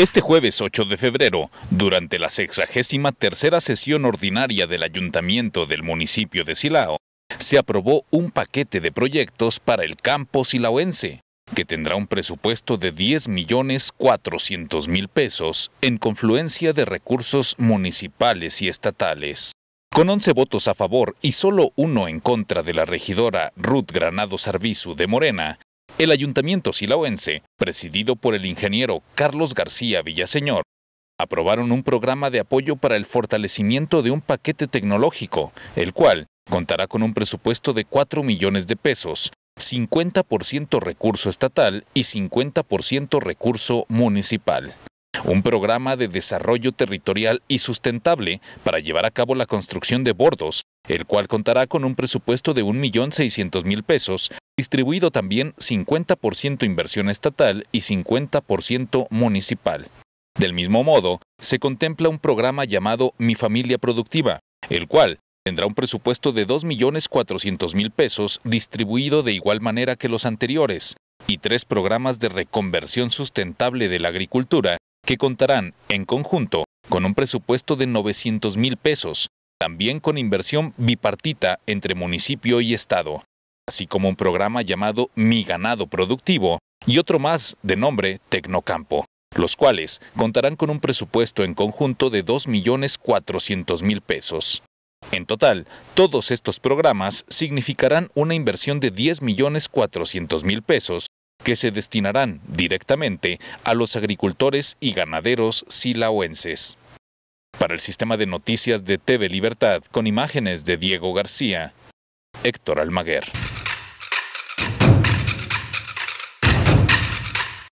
Este jueves 8 de febrero, durante la sexagésima tercera sesión ordinaria del Ayuntamiento del municipio de Silao, se aprobó un paquete de proyectos para el campo silaoense, que tendrá un presupuesto de 10 millones 400 mil pesos en confluencia de recursos municipales y estatales. Con 11 votos a favor y solo uno en contra de la regidora Ruth Granado Sarvisu de Morena, el Ayuntamiento Silaoense, presidido por el ingeniero Carlos García Villaseñor, aprobaron un programa de apoyo para el fortalecimiento de un paquete tecnológico, el cual contará con un presupuesto de 4 millones de pesos, 50% recurso estatal y 50% recurso municipal. Un programa de desarrollo territorial y sustentable para llevar a cabo la construcción de bordos, el cual contará con un presupuesto de 1.600.000 pesos, distribuido también 50% inversión estatal y 50% municipal. Del mismo modo, se contempla un programa llamado Mi Familia Productiva, el cual tendrá un presupuesto de 2.400.000 pesos distribuido de igual manera que los anteriores, y tres programas de reconversión sustentable de la agricultura que contarán, en conjunto, con un presupuesto de 900.000 pesos, también con inversión bipartita entre municipio y Estado así como un programa llamado Mi Ganado Productivo y otro más de nombre Tecnocampo, los cuales contarán con un presupuesto en conjunto de 2.400.000 pesos. En total, todos estos programas significarán una inversión de 10.400.000 pesos que se destinarán directamente a los agricultores y ganaderos silauenses. Para el sistema de noticias de TV Libertad, con imágenes de Diego García, Héctor Almaguer.